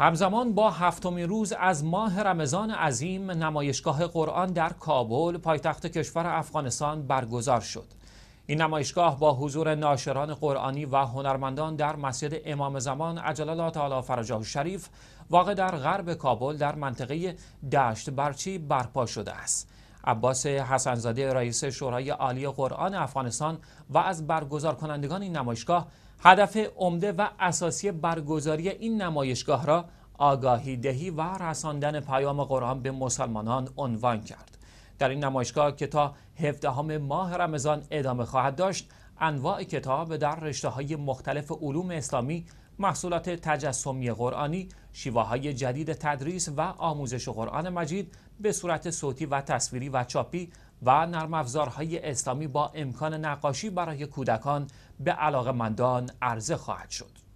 همزمان با هفتمین روز از ماه رمضان عظیم نمایشگاه قرآن در کابل پایتخت کشور افغانستان برگزار شد این نمایشگاه با حضور ناشران قرآنی و هنرمندان در مسجد امام زمان عجل الله تعالی فرجه شریف واقع در غرب کابل در منطقه دشت برچی برپا شده است عباس حسنزاده رئیس شورای عالی قرآن افغانستان و از برگزار کنندگان این نمایشگاه هدف عمده و اساسی برگزاری این نمایشگاه را آگاهی دهی و رساندن پیام قرآن به مسلمانان عنوان کرد. در این نمایشگاه که تا 17 ماه رمضان ادامه خواهد داشت انواع کتاب در رشته های مختلف علوم اسلامی محصولات تجسمی قرآنی، شیوه های جدید تدریس و آموزش قرآن مجید به صورت صوتی و تصویری و چاپی و نرم اسلامی با امکان نقاشی برای کودکان به مندان عرضه خواهد شد.